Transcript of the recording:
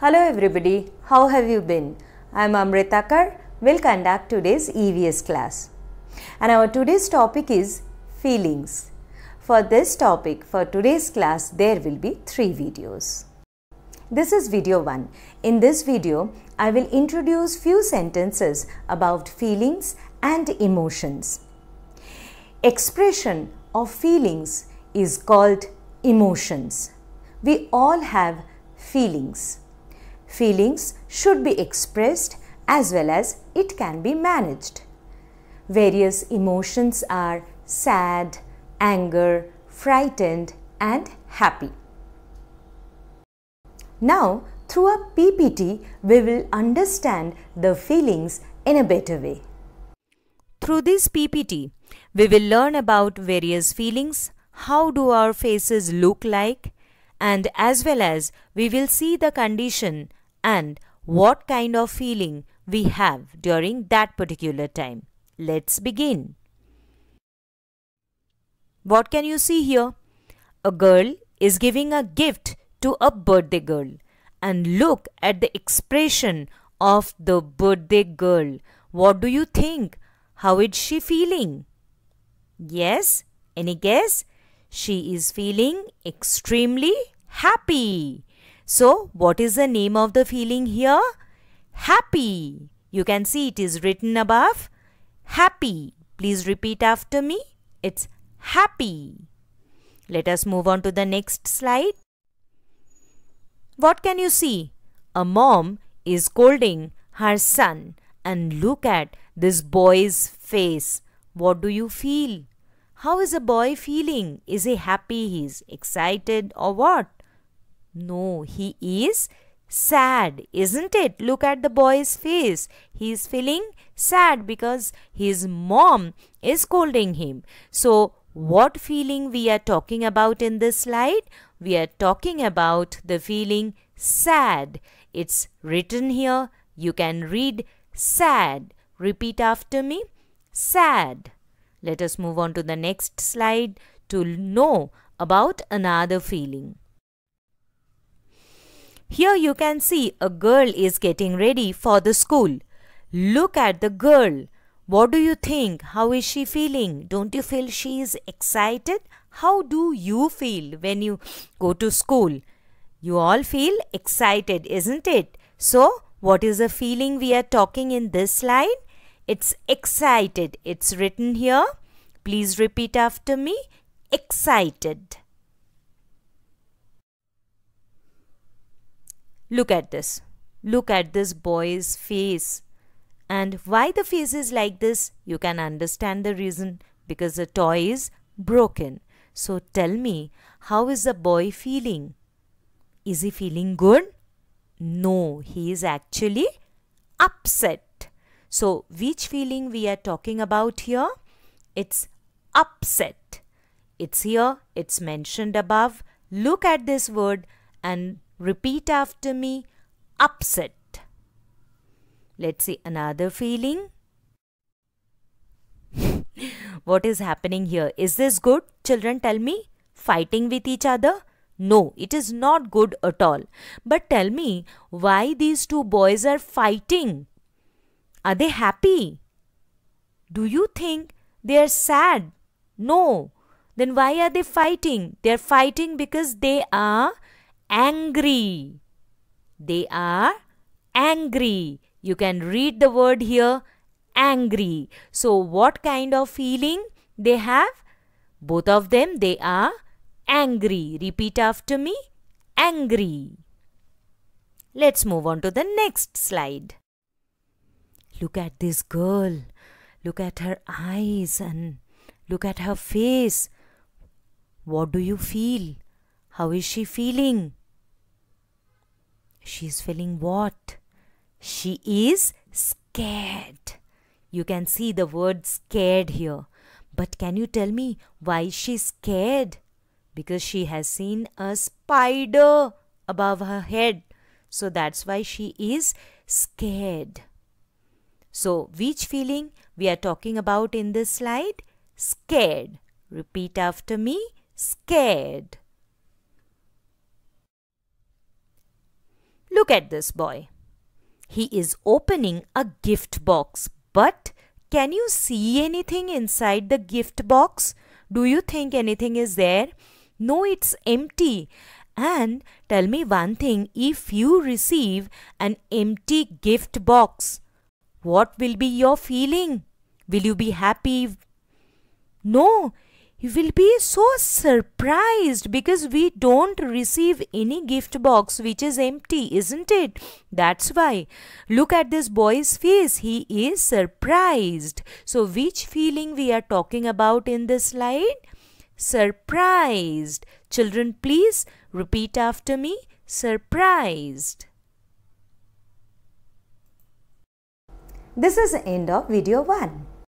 Hello everybody, how have you been? I am Amrita Kar, will conduct today's EVS class. And our today's topic is feelings. For this topic, for today's class, there will be three videos. This is video 1. In this video, I will introduce few sentences about feelings and emotions. Expression of feelings is called emotions. We all have feelings Feelings should be expressed as well as it can be managed. Various emotions are sad, anger, frightened and happy. Now, through a PPT, we will understand the feelings in a better way. Through this PPT, we will learn about various feelings, how do our faces look like, and as well as we will see the condition and what kind of feeling we have during that particular time. Let's begin. What can you see here? A girl is giving a gift to a birthday girl and look at the expression of the birthday girl. What do you think? How is she feeling? Yes, any guess? She is feeling extremely happy. So what is the name of the feeling here? Happy. You can see it is written above. Happy. Please repeat after me. It's happy. Let us move on to the next slide. What can you see? A mom is scolding her son and look at this boy's face. What do you feel? How is a boy feeling? Is he happy? He's excited or what? No, he is sad, isn't it? Look at the boy's face. He is feeling sad because his mom is scolding him. So, what feeling we are talking about in this slide? We are talking about the feeling sad. It's written here. You can read sad. Repeat after me. Sad. Let us move on to the next slide to know about another feeling. Here you can see a girl is getting ready for the school. Look at the girl. What do you think? How is she feeling? Don't you feel she is excited? How do you feel when you go to school? You all feel excited, isn't it? So, what is the feeling we are talking in this line? It's excited. It's written here. Please repeat after me. Excited. Look at this. Look at this boy's face. And why the face is like this, you can understand the reason because the toy is broken. So tell me, how is the boy feeling? Is he feeling good? No, he is actually upset. So which feeling we are talking about here? It's upset. It's here, it's mentioned above. Look at this word and Repeat after me upset. Let's see another feeling. what is happening here? Is this good? Children, tell me. Fighting with each other? No, it is not good at all. But tell me, why these two boys are fighting? Are they happy? Do you think they are sad? No. Then why are they fighting? They are fighting because they are angry. They are angry. You can read the word here angry. So what kind of feeling they have? Both of them they are angry. Repeat after me angry. Let's move on to the next slide. Look at this girl. Look at her eyes and look at her face. What do you feel? How is she feeling? She is feeling what? She is scared. You can see the word scared here. But can you tell me why she's scared? Because she has seen a spider above her head. So that's why she is scared. So which feeling we are talking about in this slide? Scared. Repeat after me. Scared. Look at this boy. He is opening a gift box. But can you see anything inside the gift box? Do you think anything is there? No, it's empty. And tell me one thing, if you receive an empty gift box, what will be your feeling? Will you be happy? No, you will be so surprised because we don't receive any gift box which is empty, isn't it? That's why. Look at this boy's face. He is surprised. So which feeling we are talking about in this slide? Surprised. Children, please repeat after me. Surprised. This is the end of video 1.